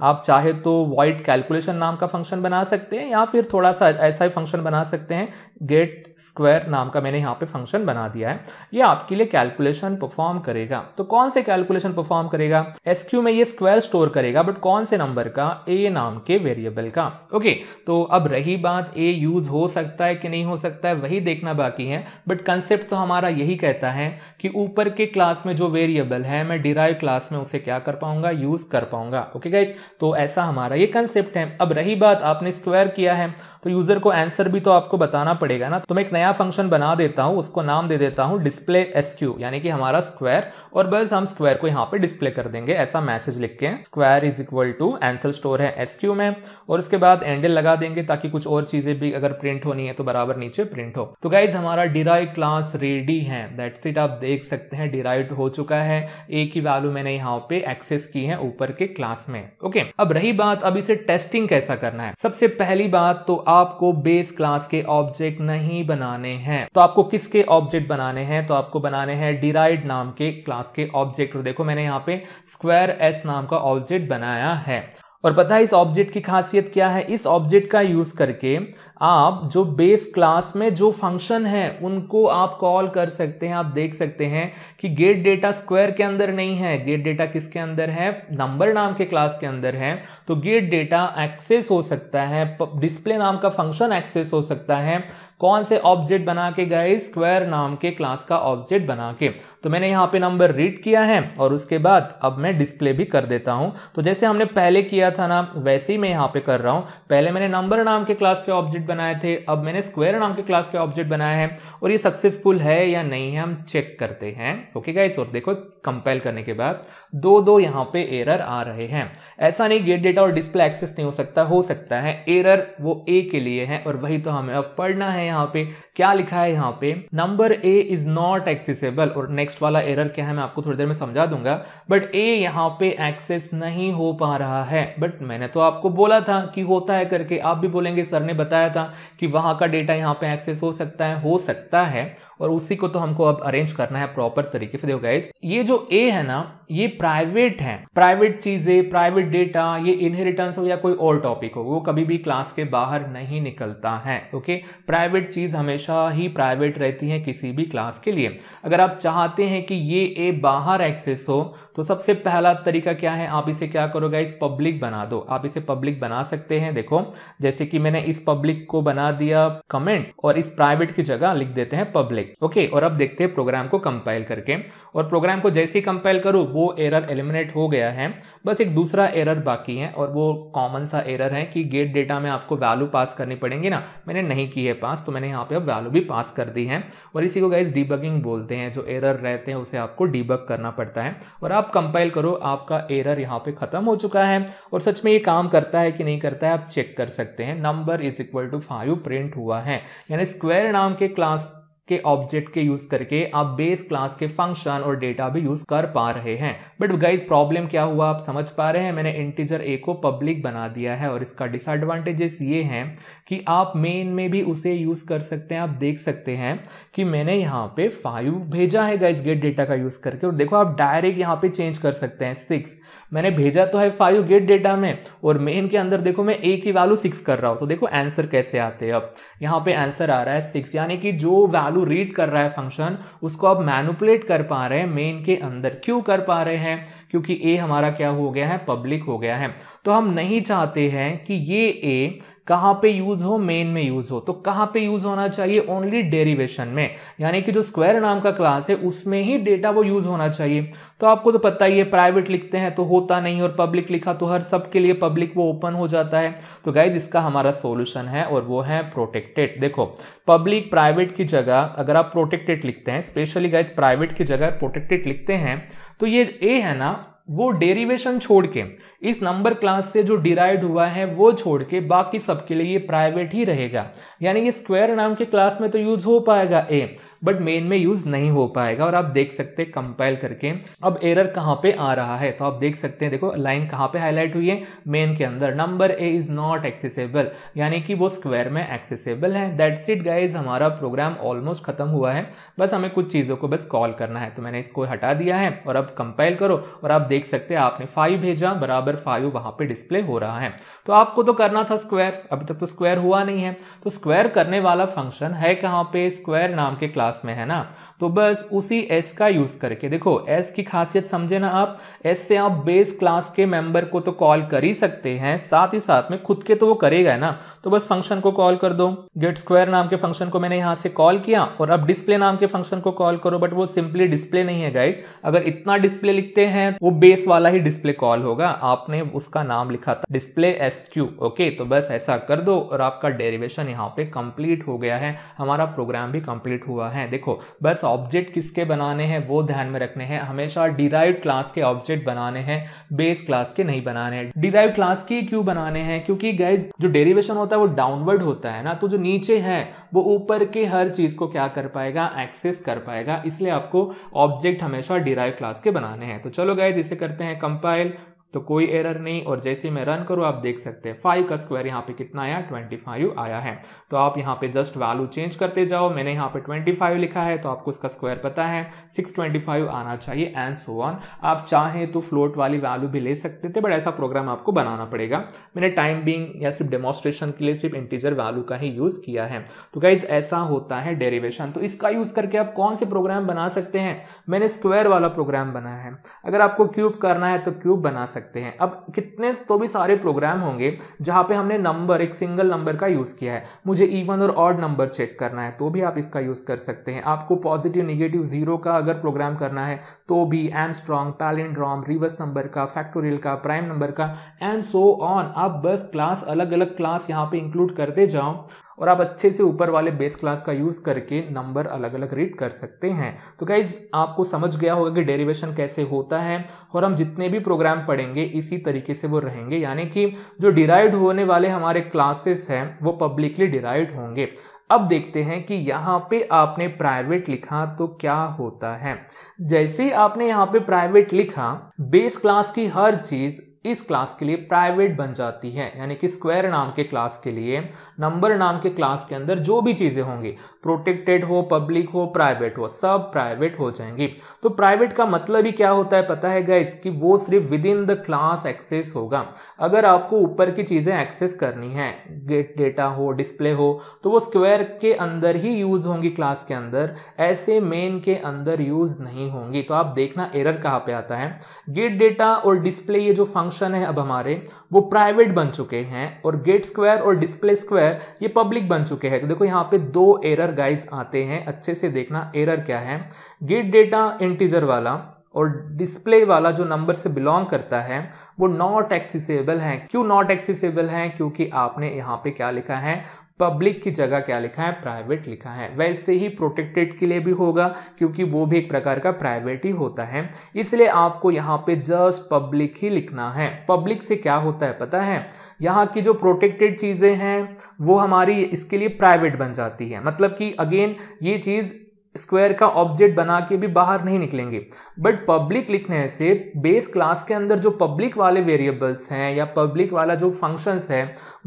आप चाहे तो वाइट कैलकुलेशन नाम का फंक्शन बना सकते हैं या फिर थोड़ा सा ऐसा ही फंक्शन बना सकते हैं गेट स्क्वायर नाम का मैंने यहाँ पे फंक्शन बना दिया है ये आपके लिए कैलकुलेशन परफॉर्म करेगा तो कौन से कैलकुलेशन परफॉर्म करेगा एसक्यू में ये स्क्वायर स्टोर करेगा बट कौन से नंबर का ए नाम के वेरिएबल का ओके ओके तो अब रही बात ए यूज हो सकता है कि नहीं हो सकता है वही देखना बाकी है बट कंसेप्ट तो हमारा यही कहता है कि ऊपर के क्लास में जो वेरिएबल है मैं डिराइव क्लास में उसे क्या कर पाऊंगा यूज कर पाऊंगा ओके गाइज तो ऐसा हमारा ये कंसेप्ट है अब रही बात आपने स्क्वायर किया है तो यूजर को आंसर भी तो आपको बताना पड़ेगा ना तो मैं एक नया फंक्शन बना देता हूँ उसको नाम दे देता हूँ डिस्प्ले एस यानी कि हमारा स्क्वायर और बस हम स्क्वायर को यहाँ पे डिस्प्ले कर देंगे ऐसा मैसेज लिख के square is equal to answer store है एस में और उसके बाद एंडल लगा देंगे ताकि कुछ और चीजें भी अगर प्रिंट होनी है तो बराबर नीचे प्रिंट हो तो गाइज हमारा डिराइव क्लास रेडी है दैट्स इट आप देख सकते हैं डिराइव हो चुका है ए की वैल्यू मैंने यहाँ पे एक्सेस की है ऊपर के क्लास में ओके अब रही बात अब इसे टेस्टिंग कैसा करना है सबसे पहली बात तो आपको बेस क्लास के ऑब्जेक्ट नहीं बनाने हैं तो आपको किसके ऑब्जेक्ट बनाने हैं तो आपको बनाने हैं डिराइड नाम के क्लास के ऑब्जेक्ट देखो मैंने यहाँ पे स्क्वायर एस नाम का ऑब्जेक्ट बनाया है और पता है इस ऑब्जेक्ट की खासियत क्या है इस ऑब्जेक्ट का यूज करके आप जो बेस क्लास में जो फंक्शन है उनको आप कॉल कर सकते हैं आप देख सकते हैं कि गेट डेटा स्क्वायर के अंदर नहीं है गेट डेटा किसके अंदर है नंबर नाम के क्लास के अंदर है तो गेट डेटा एक्सेस हो सकता है डिस्प्ले नाम का फंक्शन एक्सेस हो सकता है कौन से ऑब्जेक्ट बना के गए स्क्वायर नाम के क्लास का ऑब्जेक्ट बना के तो मैंने यहाँ पे नंबर रीड किया है और उसके बाद अब मैं डिस्प्ले भी कर देता हूँ तो जैसे हमने पहले किया था ना वैसे ही मैं यहाँ पे कर रहा हूँ पहले मैंने नंबर नाम के क्लास के ऑब्जेक्ट ऑब्जेक्ट बनाए थे अब मैंने स्क्वायर नाम के क्लास के ऑब्जेक्ट बनाया है और ये सक्सेसफुल है या नहीं है हम चेक करते हैं ओके गाइस और देखो कंपेयर करने के बाद दो दो यहाँ पे एरर आ रहे हैं ऐसा नहीं गेट डेटा और डिस्प्ले एक्सेस नहीं हो सकता हो सकता है एरर वो ए के लिए है और वही तो हमें अब पढ़ना है यहाँ पे क्या लिखा है यहाँ पे number A is not accessible और नेक्स्ट वाला एरर क्या है मैं आपको थोड़ी देर में समझा दूंगा बट ए यहाँ पे एक्सेस नहीं हो पा रहा है बट मैंने तो आपको बोला था कि होता है करके आप भी बोलेंगे सर ने बताया था कि वहां का डेटा यहाँ पे एक्सेस हो सकता है हो सकता है और उसी को तो हमको अब अरेंज करना है प्रॉपर तरीके से देखो गाइज ये जो ए है ना ये प्राइवेट है प्राइवेट चीजें प्राइवेट डेटा ये इनहेरिटेंस हो या कोई और टॉपिक हो वो कभी भी क्लास के बाहर नहीं निकलता है ओके प्राइवेट चीज हमेशा ही प्राइवेट रहती है किसी भी क्लास के लिए अगर आप चाहते हैं कि ये ए बाहर एक्सेस हो तो सबसे पहला तरीका क्या है आप इसे क्या करो गाइस पब्लिक बना दो आप इसे पब्लिक बना सकते हैं देखो जैसे कि मैंने इस पब्लिक को बना दिया कमेंट और इस प्राइवेट की जगह लिख देते हैं पब्लिक ओके और अब देखते हैं प्रोग्राम को कंपाइल करके और प्रोग्राम को जैसे ही कंपाइल करो वो एरर एलिमिनेट हो गया है बस एक दूसरा एरर बाकी है और वो कॉमन सा एरर है कि गेट डेटा में आपको वैल्यू पास करनी पड़ेंगे ना मैंने नहीं की है पास तो मैंने यहाँ पे अब वैल्यू भी पास कर दी है और इसी को गाइज डीबगिंग बोलते हैं जो एरर रहते हैं उसे आपको डीबग करना पड़ता है और आप आप कंपाइल करो आपका एरर यहाँ पे खत्म हो चुका है और सच में ये काम करता है कि नहीं करता है आप चेक कर सकते हैं number is equal to five print हुआ है यानी स्क्वायर नाम के क्लास के ऑब्जेक्ट के यूज करके आप बेस क्लास के फंक्शन और डेटा भी यूज कर पा रहे हैं बट गाइज प्रॉब्लम क्या हुआ आप समझ पा रहे हैं मैंने इंटीजर ए को पब्लिक बना दिया है और इसका डिसएडवांटेजेस ये है कि आप मेन में भी उसे यूज कर सकते हैं आप देख सकते हैं कि मैंने यहाँ पे फाइव भेजा है गाइज गेट डेटा का यूज करके और देखो आप डायरेक्ट यहाँ पे चेंज कर सकते हैं सिक्स मैंने भेजा तो है फाइव गेट डेटा में और मेन के अंदर देखो मैं ए की वैल्यू सिक्स कर रहा हूँ तो देखो आंसर कैसे आते हैं अब यहाँ पे आंसर आ रहा है सिक्स यानी कि जो वैल्यू रीड कर रहा है फंक्शन उसको आप मैनुपुलेट कर पा रहे हैं मेन के अंदर क्यों कर पा रहे हैं क्योंकि ए हमारा क्या हो गया है पब्लिक हो गया है तो हम नहीं चाहते हैं कि ये ए कहाँ पे यूज हो मेन में यूज हो तो कहाँ पे यूज होना चाहिए ओनली डेरिवेशन में यानी कि जो स्क्वायर नाम का क्लास है उसमें ही डेटा वो यूज होना चाहिए तो आपको तो पता ही है प्राइवेट लिखते हैं तो होता नहीं और पब्लिक लिखा तो हर सब के लिए पब्लिक वो ओपन हो जाता है तो गाइज इसका हमारा सोल्यूशन है और वो है प्रोटेक्टेड देखो पब्लिक प्राइवेट की जगह अगर आप प्रोटेक्टेड लिखते हैं स्पेशली गाइज प्राइवेट की जगह प्रोटेक्टेड लिखते हैं तो ये ए है ना वो डेरिवेशन छोड़ के इस नंबर क्लास से जो डिराइड हुआ है वो छोड़ के बाकी सबके लिए ये प्राइवेट ही रहेगा यानी ये स्क्वायर नाम के क्लास में तो यूज हो पाएगा ए बट मेन में यूज़ नहीं हो पाएगा और आप देख सकते हैं कंपाइल करके अब एरर कहाँ पे आ रहा है तो आप देख सकते हैं देखो लाइन कहाँ पे हाईलाइट हुई है मेन के अंदर number A is not accessible यानी कि वो स्क्वायर में एक्सेसेबल है दैट्स इट गाइज हमारा प्रोग्राम ऑलमोस्ट खत्म हुआ है बस हमें कुछ चीज़ों को बस कॉल करना है तो मैंने इसको हटा दिया है और अब कंपाइल करो और आप देख सकते हैं आपने फाइव भेजा बराबर फाइव वहाँ पर डिस्प्ले हो रहा है तो आपको तो करना था स्क्वायर अभी तक तो स्क्वायर हुआ नहीं है तो स्क्वायर करने वाला फंक्शन है कहाँ पे स्क्वायर नाम के क्लास क्लास में है ना तो बस उसी एस का यूज करके देखो एस की खासियत समझे ना आप एस से आप बेस क्लास के मेंबर को तो कॉल कर ही सकते हैं साथ ही साथ में खुद के तो वो करेगा ना तो बस फंक्शन को कॉल कर दो गेट स्क्वायर नाम के फंक्शन को मैंने यहां से कॉल किया और अब डिस्प्ले नाम के फंक्शन को कॉल करो बट वो सिंपली डिस्प्ले नहीं है गाइज अगर इतना डिस्प्ले लिखते हैं वो बेस वाला ही डिस्प्ले कॉल होगा आपने उसका नाम लिखा था डिस्प्ले एस क्यू ओके तो बस ऐसा कर दो और आपका डेरिवेशन यहाँ पे कंप्लीट हो गया है हमारा प्रोग्राम भी कंप्लीट हुआ है देखो बस ऑब्जेक्ट किसके बनाने हैं वो ध्यान में रखने हैं हमेशा डिराइव क्लास के ऑब्जेक्ट बनाने हैं बेस क्लास के नहीं बनाने हैं डिराइव क्लास के क्यों बनाने हैं क्योंकि गैस जो डेरिवेशन होता है वो डाउनवर्ड होता है ना तो जो नीचे है वो ऊपर के हर चीज को क्या कर पाएगा एक्सेस कर पाएगा इसलिए आपको ऑब्जेक्ट हमेशा डिराइव क्लास के बनाने हैं तो चलो गैस इसे करते हैं कंपाइल तो कोई एरर नहीं और जैसे मैं रन करूँ आप देख सकते हैं फाइव का स्क्वायर यहाँ पे कितना आया ट्वेंटी फाइव आया है तो आप यहाँ पे जस्ट वैल्यू चेंज करते जाओ मैंने यहाँ पे ट्वेंटी फाइव लिखा है तो आपको उसका स्क्वायर पता है सिक्स ट्वेंटी फाइव आना चाहिए एंड सो ऑन आप चाहें तो फ्लोट वाली वैल्यू भी ले सकते थे बट ऐसा प्रोग्राम आपको बनाना पड़ेगा मैंने टाइम बिंग या सिर्फ डेमोस्ट्रेशन के लिए सिर्फ इंटीजर वैल्यू का ही यूज़ किया है तो गाइज ऐसा होता है डेरिवेशन तो इसका यूज़ करके आप कौन से प्रोग्राम बना सकते हैं मैंने स्क्वायर वाला प्रोग्राम बनाया है अगर आपको क्यूब करना है तो क्यूब बना सकते सकते हैं अब कितने तो भी सारे प्रोग्राम होंगे जहाँ पे हमने नंबर एक सिंगल नंबर का यूज़ किया है मुझे इवन और ऑड नंबर चेक करना है तो भी आप इसका यूज़ कर सकते हैं आपको पॉजिटिव निगेटिव जीरो का अगर प्रोग्राम करना है तो भी Armstrong palindrome reverse number का फैक्टोरियल का प्राइम नंबर का एंड सो ऑन आप बस क्लास अलग अलग क्लास यहाँ पे इंक्लूड करते जाओ और आप अच्छे से ऊपर वाले बेस क्लास का यूज़ करके नंबर अलग अलग रीड कर सकते हैं तो गाइज आपको समझ गया होगा कि डेरिवेशन कैसे होता है और हम जितने भी प्रोग्राम पढ़ेंगे इसी तरीके से वो रहेंगे यानी कि जो डिराइव होने वाले हमारे क्लासेस हैं वो पब्लिकली डिराइव होंगे अब देखते हैं कि यहाँ पे आपने प्राइवेट लिखा तो क्या होता है जैसे आपने यहाँ पे प्राइवेट लिखा बेस क्लास की हर चीज इस क्लास के लिए प्राइवेट बन जाती है यानी कि स्क्वायर नाम के क्लास के लिए नंबर नाम के क्लास के अंदर जो भी चीज़ें होंगी प्रोटेक्टेड हो पब्लिक हो प्राइवेट हो सब प्राइवेट हो जाएंगी तो प्राइवेट का मतलब ही क्या होता है पता है गाइस कि वो सिर्फ within the class access होगा अगर आपको ऊपर की चीज़ें एक्सेस करनी है गेट डेटा हो डिस्प्ले हो तो वो स्क्वायर के अंदर ही यूज़ होंगी क्लास के अंदर ऐसे मेन के अंदर यूज़ नहीं होंगी तो आप देखना एरर कहाँ पे आता है गेट डेटा और डिस्प्ले ये जो फंक्शन फंक्शन है अब हमारे वो प्राइवेट बन चुके हैं और गेट स्क्वायर और डिस्प्ले स्क्वायर ये पब्लिक बन चुके हैं तो देखो यहाँ पे दो एरर गाइस आते हैं अच्छे से देखना एरर क्या है गेट डेटा इंटीजर वाला और डिस्प्ले वाला जो नंबर से बिलोंग करता है वो नॉट एक्सेसिबल है क्यों नॉट एक्सेसिबल है क्योंकि आपने यहाँ पे क्या लिखा है पब्लिक की जगह क्या लिखा है प्राइवेट लिखा है वैसे ही प्रोटेक्टेड के लिए भी होगा क्योंकि वो भी एक प्रकार का प्राइवेट ही होता है इसलिए आपको यहाँ पे जस्ट पब्लिक ही लिखना है पब्लिक से क्या होता है पता है यहाँ की जो प्रोटेक्टेड चीज़ें हैं वो हमारी इसके लिए प्राइवेट बन जाती है मतलब कि अगेन ये चीज़ स्क्वायर का ऑब्जेक्ट बना के भी बाहर नहीं निकलेंगे बट पब्लिक लिखने से बेस क्लास के अंदर जो पब्लिक वाले वेरिएबल्स हैं या पब्लिक वाला जो फंक्शंस है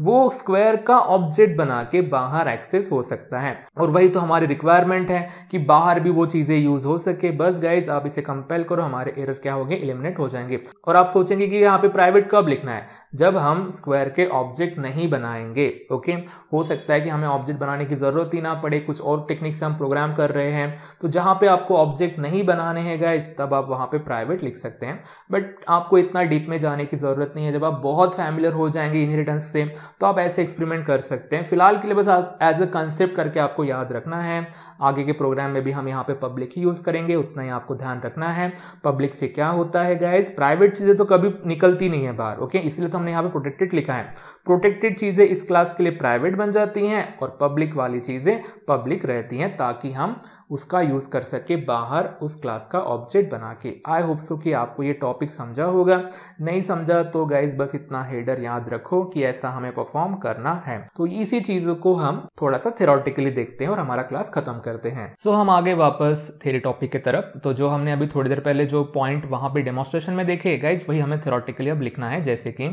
वो स्क्वायर का ऑब्जेक्ट बना के बाहर एक्सेस हो सकता है और वही तो हमारी रिक्वायरमेंट है कि बाहर भी वो चीज़ें यूज हो सके बस गाइज आप इसे कंपेयर करो हमारे एरर क्या हो गए इलिमिनेट हो जाएंगे और आप सोचेंगे कि यहाँ पे प्राइवेट कब लिखना है जब हम स्क्वायर के ऑब्जेक्ट नहीं बनाएंगे ओके हो सकता है कि हमें ऑब्जेक्ट बनाने की ज़रूरत ही ना पड़े कुछ और टेक्निक से हम प्रोग्राम कर रहे हैं तो जहाँ पे आपको ऑब्जेक्ट नहीं बनाने हैं गाइज तब आप वहाँ पे प्राइवेट लिख सकते हैं बट आपको इतना डीप में जाने की ज़रूरत नहीं है जब आप बहुत फैमिलियर हो जाएंगे इनहेरिटेंस से तो आप ऐसे एक्सपेरिमेंट कर सकते हैं फिलहाल के लिए बस एज अ कंसेप्ट करके आपको याद रखना है आगे के प्रोग्राम में भी हम यहाँ पे पब्लिक ही यूज़ करेंगे उतना ही आपको ध्यान रखना है पब्लिक से क्या होता है गाइज प्राइवेट चीज़ें तो कभी निकलती नहीं है बाहर ओके इसलिए तो हमने यहाँ पे प्रोटेक्टेड लिखा है प्रोटेक्टेड चीज़ें इस क्लास के लिए प्राइवेट बन जाती हैं और पब्लिक वाली चीज़ें पब्लिक रहती हैं ताकि हम उसका यूज़ कर सके बाहर उस क्लास का ऑब्जेक्ट बना के आई होप सो कि आपको ये टॉपिक समझा होगा नहीं समझा तो गाइज बस इतना हेडर याद रखो कि ऐसा हमें परफॉर्म करना है तो इसी चीज़ों को हम थोड़ा सा थेरोटिकली देखते हैं और हमारा क्लास खत्म करते हैं सो so, हम आगे वापस थेरी टॉपिक की तरफ तो जो हमने अभी थोड़ी देर पहले जो पॉइंट वहां पर डेमोस्ट्रेशन में देखे गाइज वही हमें थेरोटिकली अब लिखना है जैसे कि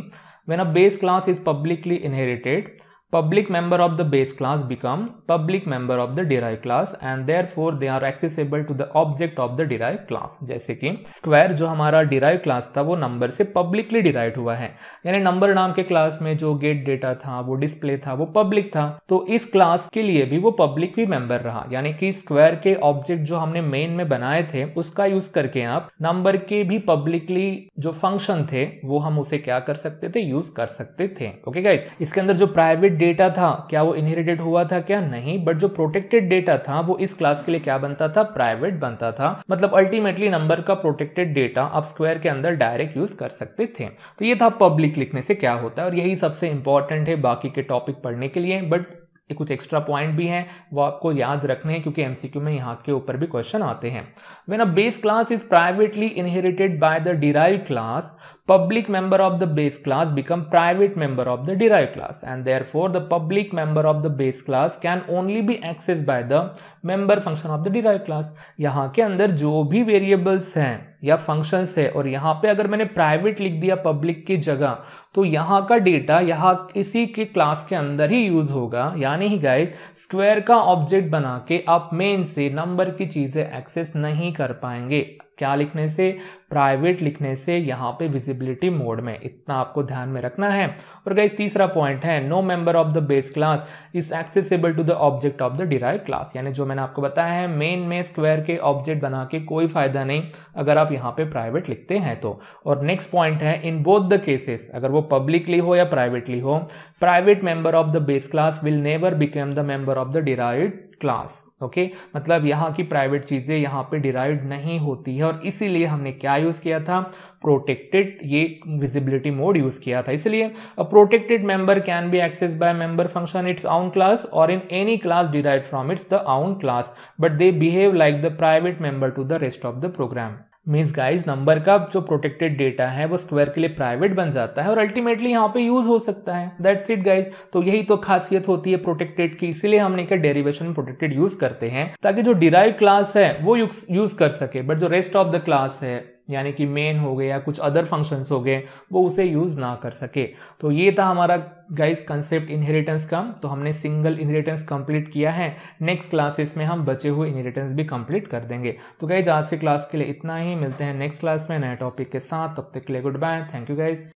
when a base class is publicly inherited public member of the base class become public member of the derived class and therefore they are accessible to the object of the derived class जैसे कि square जो हमारा derived class था वो number से publicly derived हुआ है यानी number नाम के class में जो get data था वो display था वो public था तो इस class के लिए भी वो public भी member रहा यानी कि square के object जो हमने main में बनाए थे उसका use करके आप number के भी publicly जो function थे वो हम उसे क्या कर सकते थे use कर सकते थे ओके okay गाइस इसके अंदर जो प्राइवेट डेटा था क्या वो इनहेरिटेड हुआ था क्या नहीं बट जो प्रोटेक्टेड डेटा था वो इस क्लास के लिए क्या बनता था प्राइवेट बनता था मतलब अल्टीमेटली नंबर का प्रोटेक्टेड डेटा आप स्क्वायर के अंदर डायरेक्ट यूज कर सकते थे तो ये था पब्लिक लिखने से क्या होता है और यही सबसे इंपॉर्टेंट है बाकी के टॉपिक पढ़ने के लिए बट एक कुछ एक्स्ट्रा पॉइंट भी हैं वो आपको याद रखने हैं क्योंकि एमसीक्यू में यहाँ के ऊपर भी क्वेश्चन आते हैं when a base class is privately inherited by the derive class public member of the base class become private member of the derived class and therefore the public member of the base class can only be accessed by the member function of the derived class यहाँ के अंदर जो भी variables हैं या फंक्शंस है और यहाँ पे अगर मैंने प्राइवेट लिख दिया पब्लिक की जगह तो यहाँ का डेटा यहाँ इसी के क्लास के अंदर ही यूज होगा यानी ही गाइस स्क्वायर का ऑब्जेक्ट बना के आप मेन से नंबर की चीज़ें एक्सेस नहीं कर पाएंगे क्या लिखने से प्राइवेट लिखने से यहाँ पे विजिबिलिटी मोड में इतना आपको ध्यान में रखना है और गाइज तीसरा पॉइंट है no member of the base class is accessible to the object of the derive class यानी जो मैंने आपको बताया है मेन में स्क्वायर के ऑब्जेक्ट बना के कोई फायदा नहीं अगर आप यहाँ पे प्राइवेट लिखते हैं तो और नेक्स्ट पॉइंट है इन बोथ द केसेस अगर वो पब्लिकली हो या प्राइवेटली हो private member of the base class will never become the member of the derive class okay मतलब यहाँ की प्राइवेट चीजें यहाँ पे डिराइव नहीं होती है और इसीलिए हमने क्या यूज़ किया था प्रोटेक्टेड ये विजिबिलिटी मोड यूज़ किया था इसलिए a protected member can be access by member function its own class और in any class derive from its the own class but they behave like the private member to the rest of the program means guys number का जो प्रोटेक्टेड डेटा है वो स्क्वायर के लिए प्राइवेट बन जाता है और अल्टीमेटली यहाँ पे यूज हो सकता है दैट्स इट गाइज तो यही तो खासियत होती है प्रोटेक्टेड की इसीलिए हमने क्या डेरिवेशन प्रोटेक्टेड यूज करते हैं ताकि जो डिराइव क्लास है वो यूज कर सके बट जो रेस्ट ऑफ द क्लास है यानी कि मेन हो गए या कुछ अदर फंक्शंस हो गए वो उसे यूज़ ना कर सके तो ये था हमारा गाइस कंसेप्ट इनहेरिटेंस का तो हमने सिंगल इनहेरिटेंस कंप्लीट किया है नेक्स्ट क्लासेस में हम बचे हुए इनहेरिटेंस भी कंप्लीट कर देंगे तो गाइज आज के क्लास के लिए इतना ही मिलते हैं नेक्स्ट क्लास में नए टॉपिक के साथ तब तक के लिए good bye thank you guys